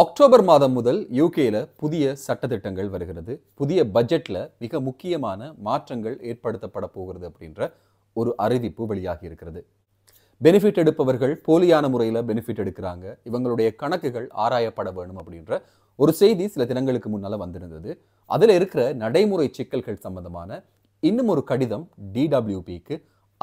October மாதம் முதல் யூகேல புதிய சட்டத்திட்டங்கள் வருகிறது புதிய பட்ஜெட்டில் மிக முக்கியமான மாற்றங்கள் ஏற்படுத்தப்பட போகிறது அப்படின்ற ஒரு அறிவிப்பு வெளியாகி இருக்கிறது பெனிஃபிட் எடுப்பவர்கள் போலியான முறையில் பெனிஃபிட் எடுக்கிறாங்க இவங்களுடைய கணக்குகள் ஆராயப்பட வேணும் அப்படின்ற ஒரு செய்தி சில தினங்களுக்கு முன்னால் வந்திருந்தது அதில் இருக்கிற நடைமுறை சிக்கல்கள் சம்பந்தமான இன்னும் ஒரு கடிதம் டிடபிள்யூபிக்கு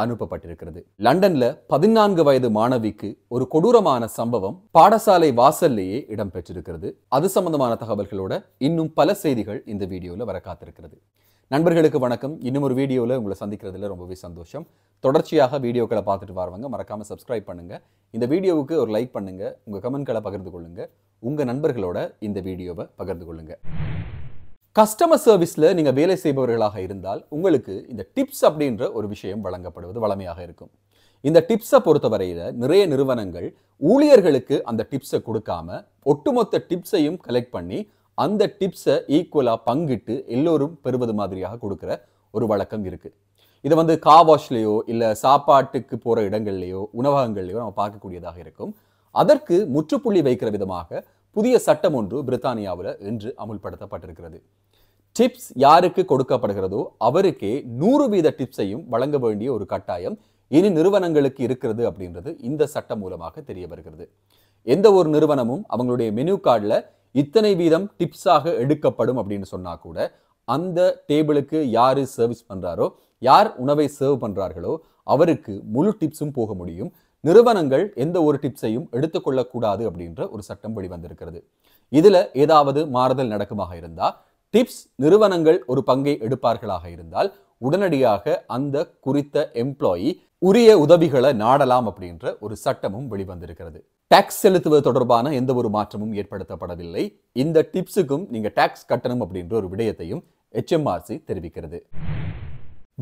அனுப்பப்பட்டிருக்கிறது லண்டன்ல பதினான்கு வயது மாணவிக்கு ஒரு கொடூரமான சம்பவம் பாடசாலை வாசல்லேயே இடம்பெற்றிருக்கிறது அது சம்பந்தமான தகவல்களோட இன்னும் பல செய்திகள் இந்த வீடியோவில் வர காத்திருக்கிறது நண்பர்களுக்கு வணக்கம் இன்னும் ஒரு வீடியோவில் உங்களை சந்திக்கிறதுல ரொம்பவே சந்தோஷம் தொடர்ச்சியாக வீடியோக்களை பார்த்துட்டு வரவங்க மறக்காமல் சப்ஸ்கிரைப் பண்ணுங்கள் இந்த வீடியோவுக்கு ஒரு லைக் பண்ணுங்கள் உங்கள் கமெண்ட்களை பகிர்ந்து கொள்ளுங்கள் உங்கள் நண்பர்களோட இந்த வீடியோவை பகிர்ந்து கொள்ளுங்கள் கஸ்டமர் சர்வீஸில் நீங்கள் வேலை செய்பவர்களாக இருந்தால் உங்களுக்கு இந்த டிப்ஸ் அப்படின்ற ஒரு விஷயம் வழங்கப்படுவது வளமையாக இருக்கும் இந்த டிப்ஸை பொறுத்தவரையில் நிறைய நிறுவனங்கள் ஊழியர்களுக்கு அந்த டிப்ஸை கொடுக்காம ஒட்டுமொத்த டிப்ஸையும் கலெக்ட் பண்ணி அந்த டிப்ஸை ஈக்குவலாக பங்கிட்டு எல்லோரும் பெறுவது மாதிரியாக கொடுக்குற ஒரு வழக்கம் இருக்குது இதை வந்து காவாஷ்லேயோ இல்லை சாப்பாட்டுக்கு போகிற இடங்கள்லையோ உணவகங்கள்லையோ நம்ம பார்க்கக்கூடியதாக இருக்கும் அதற்கு முற்றுப்புள்ளி வைக்கிற விதமாக புதிய சட்டம் ஒன்று பிரித்தானியாவில் இன்று அமுல்படுத்தப்பட்டிருக்கிறது டிப்ஸ் யாருக்கு கொடுக்கப்படுகிறதோ அவருக்கே நூறு வீத டிப்ஸையும் வழங்க வேண்டிய ஒரு கட்டாயம் இனி நிறுவனங்களுக்கு இருக்கிறது அப்படின்றது இந்த சட்டம் மூலமாக தெரிய வருகிறது எந்த ஒரு நிறுவனமும் அவங்களுடைய மெனு கார்டில் இத்தனை வீதம் டிப்ஸாக எடுக்கப்படும் அப்படின்னு சொன்னால் கூட அந்த டேபிளுக்கு யார் சர்வீஸ் பண்ணுறாரோ யார் உணவை சர்வ் பண்ணுறார்களோ அவருக்கு முழு டிப்ஸும் போக முடியும் நிறுவனங்கள் எந்த ஒரு டிப்ஸையும் எடுத்துக்கொள்ளக்கூடாது அப்படின்ற ஒரு சட்டம் வெளிவந்திருக்கிறது இதில் ஏதாவது மாறுதல் நடக்குமாக இருந்தால் டிப்ஸ் நிறுவனங்கள் ஒரு பங்கை எடுப்பார்களாக இருந்தால் உடனடியாக அந்த குறித்த எம்ப்ளாயி உரிய உதவிகளை நாடலாம் அப்படின்ற ஒரு சட்டமும் வெளிவந்திருக்கிறது டாக்ஸ் செலுத்துவது தொடர்பான எந்த ஒரு மாற்றமும் ஏற்படுத்தப்படவில்லை இந்த டிப்ஸுக்கும் நீங்க டாக்ஸ் கட்டணம் அப்படின்ற ஒரு விடயத்தையும் ஹெச்எம்ஆர்சி தெரிவிக்கிறது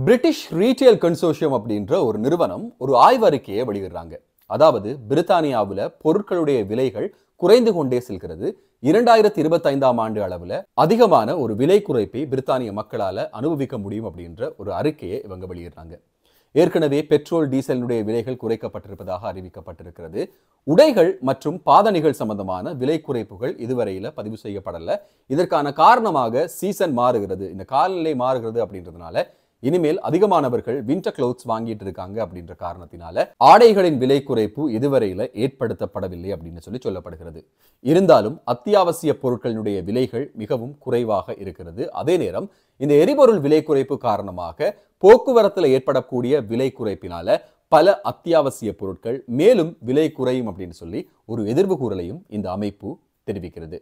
பிரிட்டிஷ் ரீட்டைல் கன்சோஷியம் அப்படின்ற ஒரு நிறுவனம் ஒரு ஆய்வறிக்கையை வெளியிடுறாங்க அதாவது பிரித்தானியாவில் பொருட்களுடைய விலைகள் குறைந்து கொண்டே செல்கிறது இரண்டாயிரத்தி இருபத்தைந்தாம் ஆண்டு அளவில் அதிகமான ஒரு விலை குறைப்பை பிரித்தானிய மக்களால் அனுபவிக்க முடியும் அப்படின்ற ஒரு அறிக்கையை இவங்க வெளியிடுறாங்க ஏற்கனவே பெட்ரோல் டீசலினுடைய விலைகள் குறைக்கப்பட்டிருப்பதாக அறிவிக்கப்பட்டிருக்கிறது உடைகள் மற்றும் பாதணிகள் சம்பந்தமான விலை குறைப்புகள் இதுவரையில் பதிவு செய்யப்படலை இதற்கான காரணமாக சீசன் மாறுகிறது இந்த காலநிலை மாறுகிறது அப்படின்றதுனால இனிமேல் அதிகமானவர்கள் வின்டர் கிளோத்ஸ் வாங்கிட்டு இருக்காங்க அப்படின்ற காரணத்தினால ஆடைகளின் விலை குறைப்பு இதுவரையில ஏற்படுத்தப்படவில்லை அப்படின்னு சொல்லி சொல்லப்படுகிறது இருந்தாலும் அத்தியாவசிய பொருட்களினுடைய விலைகள் மிகவும் குறைவாக இருக்கிறது அதே நேரம் இந்த எரிபொருள் விலை குறைப்பு காரணமாக போக்குவரத்துல ஏற்படக்கூடிய விலை குறைப்பினால பல அத்தியாவசிய பொருட்கள் மேலும் விலை குறையும் அப்படின்னு சொல்லி ஒரு எதிர்வு கூறலையும் இந்த அமைப்பு தெரிவிக்கிறது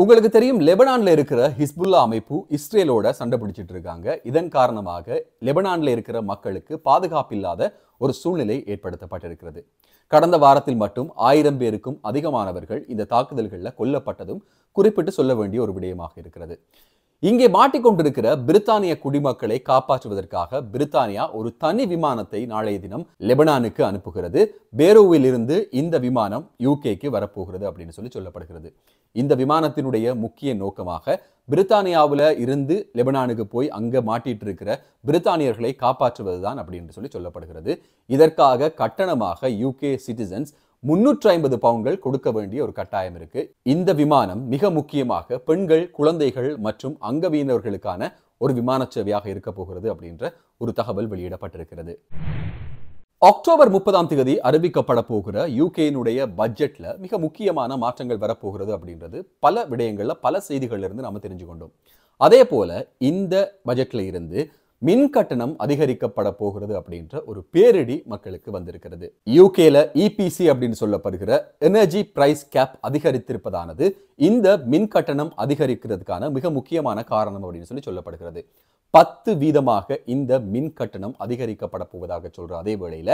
உங்களுக்கு தெரியும் லெபனான்ல இருக்கிற ஹிஸ்புல்லா அமைப்பு இஸ்ரேலோட சண்டை பிடிச்சிட்டு இருக்காங்க இதன் காரணமாக லெபனான்ல இருக்கிற மக்களுக்கு பாதுகாப்பில்லாத ஒரு சூழ்நிலை ஏற்படுத்தப்பட்டிருக்கிறது கடந்த வாரத்தில் மட்டும் ஆயிரம் பேருக்கும் அதிகமானவர்கள் இந்த தாக்குதல்களில் கொல்லப்பட்டதும் குறிப்பிட்டு சொல்ல வேண்டிய ஒரு விடயமாக இருக்கிறது இங்கே மாட்டிக்கொண்டிருக்கிற பிரித்தானிய குடிமக்களை காப்பாற்றுவதற்காக பிரித்தானியா ஒரு தனி விமானத்தை நாளைய தினம் லெபனானுக்கு அனுப்புகிறது பேரோவில் இருந்து இந்த விமானம் யூகேக்கு வரப்போகிறது அப்படின்னு சொல்லி சொல்லப்படுகிறது இந்த விமானத்தினுடைய முக்கிய நோக்கமாக பிரித்தானியாவில் இருந்து லெபனானுக்கு போய் அங்கே மாட்டிட்டு இருக்கிற பிரித்தானியர்களை காப்பாற்றுவதுதான் அப்படின்னு சொல்லி சொல்லப்படுகிறது இதற்காக கட்டணமாக யூகே சிட்டிசன்ஸ் முன்னூற்றி ஐம்பது பவுன்கள் கொடுக்க வேண்டிய ஒரு கட்டாயம் இருக்கு இந்த விமானம் மிக முக்கியமாக பெண்கள் குழந்தைகள் மற்றும் அங்கவீனர்களுக்கான ஒரு விமான சேவையாக இருக்க போகிறது அப்படின்ற ஒரு தகவல் வெளியிடப்பட்டிருக்கிறது அக்டோபர் முப்பதாம் தேதி அறிவிக்கப்பட போகிற யூகேனுடைய பட்ஜெட்ல மிக முக்கியமான மாற்றங்கள் வரப்போகிறது அப்படின்றது பல விடயங்கள்ல பல செய்திகள் இருந்து நாம தெரிஞ்சு கொண்டோம் அதே போல இந்த பட்ஜெட்ல இருந்து மின் கட்டணம் அதிகரிக்கப்பட போகிறது அப்படின்ற ஒரு பேரிடி மக்களுக்கு வந்திருக்கிறது யூகேல இபிசி e அப்படின்னு சொல்லப்படுகிற எனர்ஜி பிரைஸ் கேப் அதிகரித்திருப்பதானது இந்த மின் கட்டணம் அதிகரிக்கிறதுக்கான மிக முக்கியமான காரணம் அப்படின்னு சொல்லி சொல்லப்படுகிறது பத்து வீதமாக இந்த மின் கட்டணம் அதிகரிக்கப்பட போவதாக சொல்ற அதே வேளையில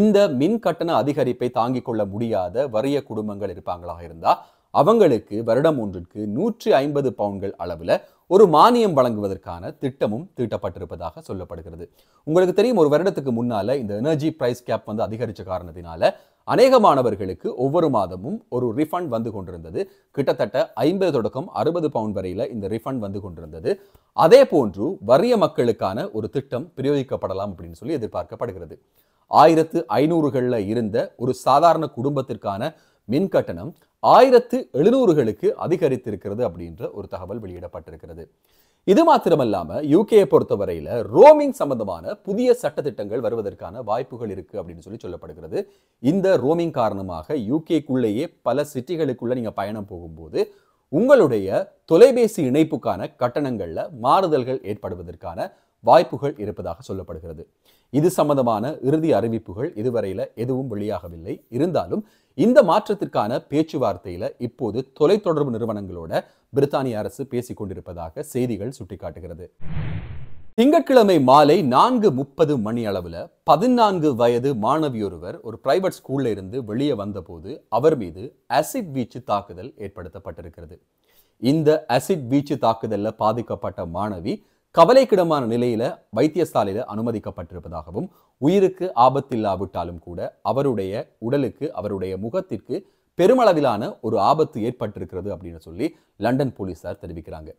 இந்த மின் கட்டண அதிகரிப்பை தாங்கிக் கொள்ள முடியாத வறிய குடும்பங்கள் இருப்பாங்களாக இருந்தா அவங்களுக்கு வருடம் ஒன்றிற்கு நூற்றி ஐம்பது பவுன்கள் அளவில் ஒரு மானியம் வழங்குவதற்கான திட்டமும் தீட்டப்பட்டிருப்பதாக சொல்லப்படுகிறது உங்களுக்கு தெரியும் ஒரு வருடத்துக்கு முன்னால இந்த எனர்ஜி பிரைஸ் கேப் வந்து அதிகரித்த காரணத்தினால அநேக மாணவர்களுக்கு ஒவ்வொரு மாதமும் ஒரு ரிஃபண்ட் வந்து கொண்டிருந்தது கிட்டத்தட்ட ஐம்பது தொடக்கம் அறுபது பவுண்ட் வரையில் இந்த ரிஃபண்ட் வந்து கொண்டிருந்தது அதே போன்று வறிய மக்களுக்கான ஒரு திட்டம் பிரயோகிக்கப்படலாம் அப்படின்னு சொல்லி எதிர்பார்க்கப்படுகிறது ஆயிரத்து ஐநூறுகளில் இருந்த ஒரு சாதாரண குடும்பத்திற்கான மின் கட்டணம் ஆயிரத்து எழுநூறுகளுக்கு அதிகரித்திருக்கிறது அப்படின்ற ஒரு தகவல் வெளியிடப்பட்டிருக்கிறது இது மாத்திரமல்லாம யூகேயை பொறுத்தவரையில ரோமிங் சம்பந்தமான புதிய சட்டத்திட்டங்கள் வருவதற்கான வாய்ப்புகள் இருக்கு அப்படின்னு சொல்லி சொல்லப்படுகிறது இந்த ரோமிங் காரணமாக யூகேக்குள்ளேயே பல சிட்டிகளுக்குள்ள நீங்க பயணம் போகும்போது உங்களுடைய தொலைபேசி இணைப்புக்கான கட்டணங்களில் மாறுதல்கள் ஏற்படுவதற்கான வாய்ப்புகள் இருப்பதாக சொல்லப்படுகிறது இது சம்பந்தமான இறுதி அறிவிப்புகள் இதுவரையில் எதுவும் வெளியாகவில்லை இருந்தாலும் இந்த மாற்றத்திற்கான பேச்சுவார்த்தையில இப்போது தொலைத்தொடர்பு நிறுவனங்களோட பிரித்தானிய அரசு பேசிக் கொண்டிருப்பதாக செய்திகள் சுட்டிக்காட்டுகிறது திங்கட்கிழமை மாலை நான்கு முப்பது மணி அளவில் பதினான்கு வயது மாணவியொருவர் ஒரு பிரைவேட் ஸ்கூல்ல இருந்து வெளியே வந்தபோது அவர் மீது அசிட் வீச்சு தாக்குதல் ஏற்படுத்தப்பட்டிருக்கிறது இந்த அசிட் வீச்சு தாக்குதலில் பாதிக்கப்பட்ட மாணவி கவலைக்கிடமான நிலையில வைத்தியசாலையில் அனுமதிக்கப்பட்டிருப்பதாகவும் உயிருக்கு ஆபத்தில்லாவிட்டாலும் கூட அவருடைய உடலுக்கு அவருடைய முகத்திற்கு பெருமளவிலான ஒரு ஆபத்து ஏற்பட்டிருக்கிறது அப்படின்னு சொல்லி லண்டன் போலீசார் தெரிவிக்கிறாங்க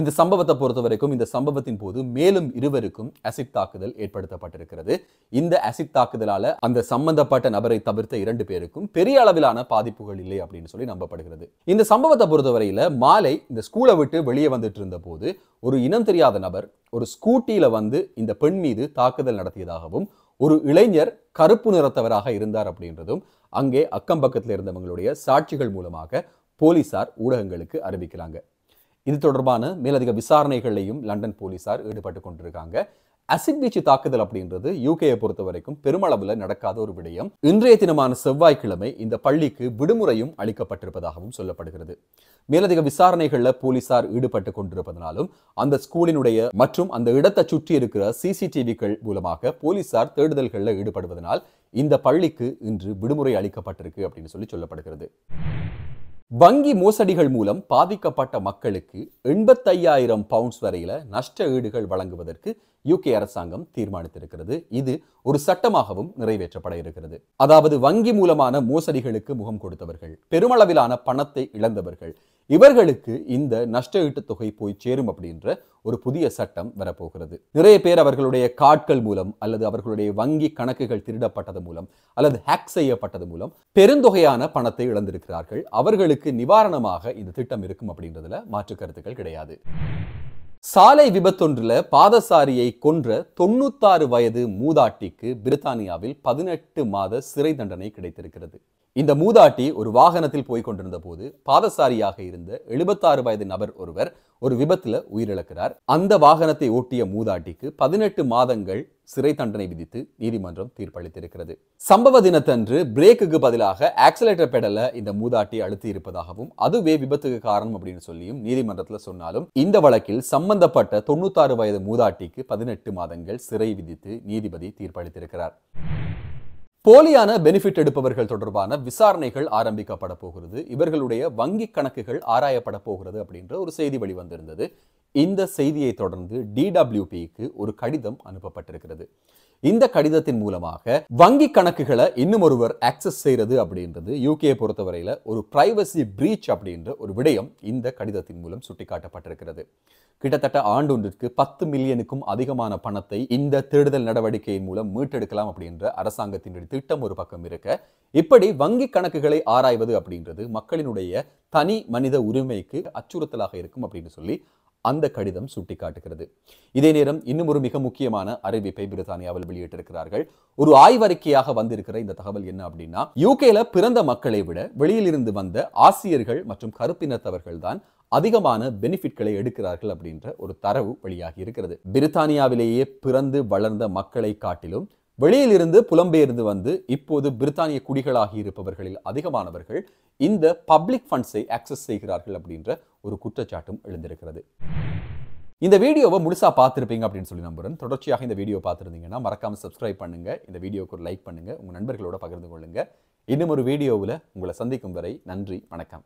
இந்த சம்பவத்தை பொறுத்த வரைக்கும் இந்த சம்பவத்தின் போது மேலும் இருவருக்கும் அசிட் தாக்குதல் ஏற்படுத்தப்பட்டிருக்கிறது இந்த அசிட் தாக்குதலால அந்த சம்பந்தப்பட்ட நபரை தவிர்த்த இரண்டு பேருக்கும் பெரிய அளவிலான பாதிப்புகள் இல்லை அப்படின்னு சொல்லி நம்பப்படுகிறது இந்த சம்பவத்தை பொறுத்தவரையில மாலை இந்த ஸ்கூலை விட்டு வெளியே வந்துட்டு இருந்த போது ஒரு இனம் தெரியாத நபர் ஒரு ஸ்கூட்டியில வந்து இந்த பெண் மீது தாக்குதல் நடத்தியதாகவும் ஒரு இளைஞர் கருப்பு நிறத்தவராக இருந்தார் அப்படின்றதும் அங்கே அக்கம் பக்கத்தில் இருந்தவங்களுடைய சாட்சிகள் மூலமாக போலீசார் ஊடகங்களுக்கு அறிவிக்கிறாங்க இது தொடர்பான மேலதிக விசாரணைகளையும் லண்டன் போலீசார் ஈடுபட்டு கொண்டிருக்காங்க அசிட் வீச்சு தாக்குதல் அப்படின்றது யூகேயை பொறுத்த வரைக்கும் பெருமளவில் நடக்காத ஒரு விடயம் இன்றைய தினமான செவ்வாய்க்கிழமை இந்த பள்ளிக்கு விடுமுறையும் அளிக்கப்பட்டிருப்பதாகவும் சொல்லப்படுகிறது மேலதிக விசாரணைகளில் போலீசார் ஈடுபட்டு கொண்டிருப்பதனாலும் அந்த ஸ்கூலினுடைய மற்றும் அந்த இடத்தை சுற்றி இருக்கிற சிசிடிவிகள் மூலமாக போலீசார் தேடுதல்களில் ஈடுபடுவதனால் இந்த பள்ளிக்கு இன்று விடுமுறை அளிக்கப்பட்டிருக்கு அப்படின்னு சொல்லி சொல்லப்படுகிறது வங்கி மோசடிகள் மூலம் பாதிக்கப்பட்ட மக்களுக்கு எண்பத்தையாயிரம் பவுண்ட்ஸ் வரையில நஷ்ட ஈடுகள் வழங்குவதற்கு யூகே அரசாங்கம் தீர்மானித்திருக்கிறது இது ஒரு சட்டமாகவும் நிறைவேற்றப்பட இருக்கிறது அதாவது வங்கி மூலமான மோசடிகளுக்கு முகம் கொடுத்தவர்கள் பெருமளவிலான பணத்தை இழந்தவர்கள் இவர்களுக்கு இந்த நஷ்ட ஈட்டுத் தொகை போய் சேரும் அப்படின்ற ஒரு புதிய சட்டம் வரப்போகிறது நிறைய பேர் அவர்களுடைய கார்ட்கள் மூலம் அல்லது அவர்களுடைய வங்கி கணக்குகள் திருடப்பட்டது மூலம் அல்லது ஹேக் செய்யப்பட்டது மூலம் பெருந்தொகையான பணத்தை இழந்திருக்கிறார்கள் அவர்களுக்கு நிவாரணமாக இந்த திட்டம் இருக்கும் அப்படின்றதுல மாற்று கருத்துக்கள் கிடையாது சாலை விபத்தொன்றில் பாதசாரியை கொன்ற தொண்ணூத்தாறு வயது மூதாட்டிக்கு பிரித்தானியாவில் பதினெட்டு மாத சிறை தண்டனை கிடைத்திருக்கிறது இந்த மூதாட்டி ஒரு வாகனத்தில் போய் கொண்டிருந்த போது பாதசாரியாக இருந்த எழுபத்தாறு வயது நபர் ஒருவர் ஒரு விபத்தில் உயிரிழக்கிறார் அந்த வாகனத்தை ஓட்டிய மூதாட்டிக்கு பதினெட்டு மாதங்கள் சிறை தண்டனை விதித்து நீதிமன்றம் தீர்ப்பளித்திருக்கிறது சம்பவ தினத்தன்று பிரேக்குக்கு பதிலாக ஆக்சலேட்டர் பெடல இந்த மூதாட்டி அழுத்தி இருப்பதாகவும் அதுவே விபத்துக்கு காரணம் அப்படின்னு சொல்லியும் நீதிமன்றத்தில் சொன்னாலும் இந்த வழக்கில் சம்பந்தப்பட்ட தொண்ணூத்தாறு வயது மூதாட்டிக்கு பதினெட்டு மாதங்கள் சிறை விதித்து நீதிபதி தீர்ப்பளித்திருக்கிறார் போலியான பெனிஃபிட் எடுப்பவர்கள் தொடர்பான விசாரணைகள் ஆரம்பிக்கப்பட போகிறது இவர்களுடைய வங்கி கணக்குகள் ஆராயப்பட போகிறது அப்படின்ற ஒரு செய்தி வெளிவந்திருந்தது இந்த செய்தியை தொடர்ந்து டிடபிள்யூபிக்கு ஒரு கடிதம் அனுப்பப்பட்டிருக்கிறது இந்த கடிதத்தின் மூலமாக வங்கி கணக்குகளை இன்னும் ஒருவர் ஆக்சஸ் செய்யறது அப்படின்றது யூகே பொறுத்தவரையில் ஒரு பிரைவசி பிரீச் அப்படின்ற ஒரு விடயம் இந்த கடிதத்தின் மூலம் சுட்டிக்காட்டப்பட்டிருக்கிறது கிட்டத்தட்ட ஆண்டொன்றிற்கு பத்து மில்லியனுக்கும் அதிகமான பணத்தை இந்த தேடுதல் நடவடிக்கையின் மூலம் மீட்டெடுக்கலாம் அப்படின்ற அரசாங்கத்தினுடைய திட்டம் ஒரு பக்கம் இருக்க இப்படி வங்கி கணக்குகளை ஆராய்வது அப்படின்றது மக்களினுடைய தனி மனித உரிமைக்கு அச்சுறுத்தலாக இருக்கும் அப்படின்னு சொல்லி அந்த கடிதம் சுட்டிக்காட்டுகிறது இதே நேரம் இன்னும் ஒரு மிக முக்கியமான அறிவிப்பை பிரித்தானியாவில் வெளியிட்டிருக்கிறார்கள் ஒரு ஆய்வறிக்கையாக வந்திருக்கிற இந்த தகவல் என்ன அப்படின்னா யூகேல பிறந்த மக்களை விட வெளியில் இருந்து வந்த ஆசிரியர்கள் மற்றும் கருப்பினத்தவர்கள் தான் அதிகமான பெனிஃபிட்களை எடுக்கிறார்கள் அப்படின்ற ஒரு தரவு வழியாகி இருக்கிறது பிரித்தானியாவிலேயே பிறந்து வளர்ந்த மக்களை காட்டிலும் வெளியிலிருந்து புலம்பெயர்ந்து வந்து இப்போது பிரித்தானிய குடிகளாகி இருப்பவர்களில் அதிகமானவர்கள் இந்த பப்ளிக் ஃபண்ட்ஸை ஆக்சஸ் செய்கிறார்கள் அப்படின்ற ஒரு குற்றச்சாட்டும் எழுந்திருக்கிறது இந்த வீடியோவை முழுசாக பார்த்துருப்பீங்க அப்படின்னு சொல்லி நம்புறேன் தொடர்ச்சியாக இந்த வீடியோ பார்த்துருந்தீங்கன்னா மறக்காமல் சப்ஸ்கிரைப் பண்ணுங்க இந்த வீடியோக்கு ஒரு லைக் பண்ணுங்க உங்கள் நண்பர்களோட பகிர்ந்து கொள்ளுங்க இன்னும் ஒரு வீடியோவில் உங்களை சந்திக்கும் வரை நன்றி வணக்கம்